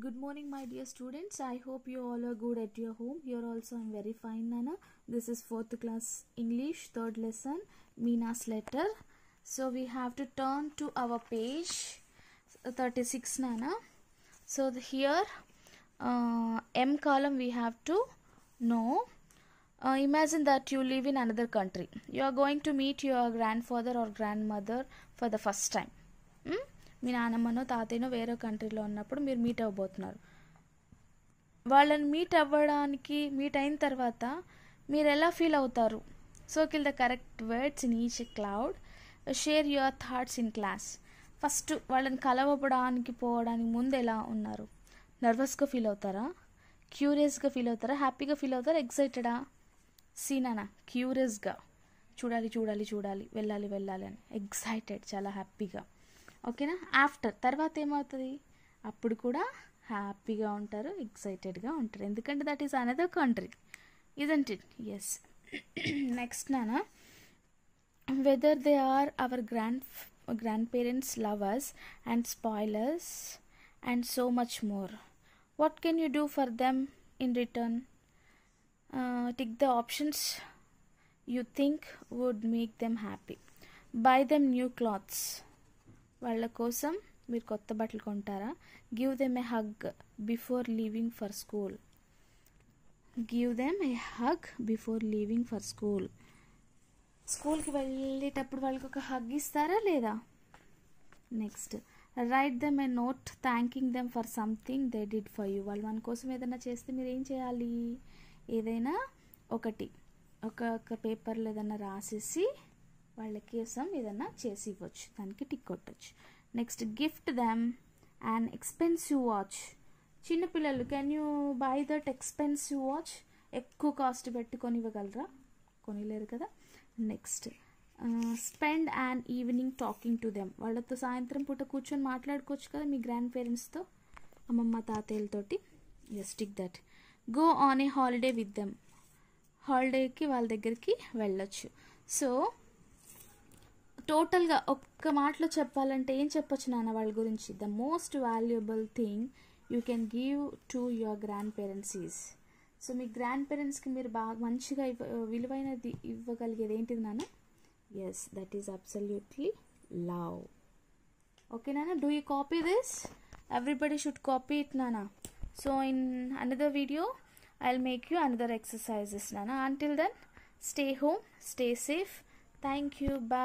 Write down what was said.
good morning my dear students i hope you all are good at your home here also i'm very fine nana this is fourth class english third lesson mina's letter so we have to turn to our page uh, 36 nana so the, here uh, m column we have to know uh, imagine that you live in another country you are going to meet your grandfather or grandmother for the first time మీ నానమ్మనో తాతయ్యనో వేరే కంట్రీలో ఉన్నప్పుడు మీరు meet అవ్వబోతున్నారు వాళ్ళని meet అవ్వడానికి meet అయిన తర్వాత మీరు ఎలా ఫీల్ అవుతారు so kill the correct words in each cloud share your thoughts in class first వాళ్ళని కలవడానికి పోవడానికి ముందు ఎలా ఉన్నారు నర్వస్గా ఫీల్ అవుతారా క్యూరియస్గా ఫీల్ అవుతారా హ్యాపీగా ఫీల్ అవుతారా ఎగ్జైటెడా సీనానా క్యూరియస్గా చూడాలి చూడాలి చూడాలి వెళ్ళాలి వెళ్ళాలి అని ఎక్సైటెడ్ చాలా హ్యాపీగా ఓకేనా ఆఫ్టర్ తర్వాత ఏమవుతుంది అప్పుడు కూడా హ్యాపీగా ఉంటారు ఎక్సైటెడ్గా ఉంటారు ఎందుకంటే దట్ ఈస్ అనదర్ కంట్రీ ఇదంట ఎస్ నెక్స్ట్ నానా whether they are our grand grandparents lovers and spoilers and so much more what can you do for them in return tick the options you think would make them happy by them new clothes వాళ్ళ కోసం మీరు కొత్త బట్టలు కొంటారా give them a hug before leaving for school give them a hug before leaving for school స్కూల్కి వెళ్ళేటప్పుడు వాళ్ళకి ఒక హగ్ ఇస్తారా లేదా next write them a note thanking them for something they did for you వాళ్ళు మన కోసం ఏదైనా చేస్తే మీరు ఏం చేయాలి ఏదైనా ఒకటి ఒక పేపర్లో ఏదైనా రాసేసి వాళ్ళ కోసం ఏదన్నా చేసి ఇవ్వచ్చు దానికి టిక్ కొట్టచ్చు next gift them an expensive watch చిన్నపిల్లలు can you buy that expensive watch ఎక్కువ కాస్ట్ పెట్టి కొనివ్వగలరా కొనిలేరు కదా next spend an evening talking to them వాళ్ళతో సాయంత్రం పూట కూర్చొని మాట్లాడుకోవచ్చు కదా మీ గ్రాండ్ పేరెంట్స్తో అమ్మమ్మ తాతయ్యలతోటి just tick that go on a holiday with them హాలిడేకి వాళ్ళ దగ్గరికి వెళ్ళొచ్చు సో టోటల్గా ఒక్క మాటలో చెప్పాలంటే ఏం చెప్పొచ్చు నాన్న వాళ్ళ గురించి the most valuable thing you can give to your grand parents is so మీ గ్రాండ్ పేరెంట్స్కి మీరు బాగా మంచిగా ఇవ్వ విలువైనది ఇవ్వగలిగేది ఏంటిది నాన్న yes that is absolutely love okay నాన్న do you copy this everybody should copy it నానా so in another video I make you another exercises నానా until then stay home stay safe thank you bye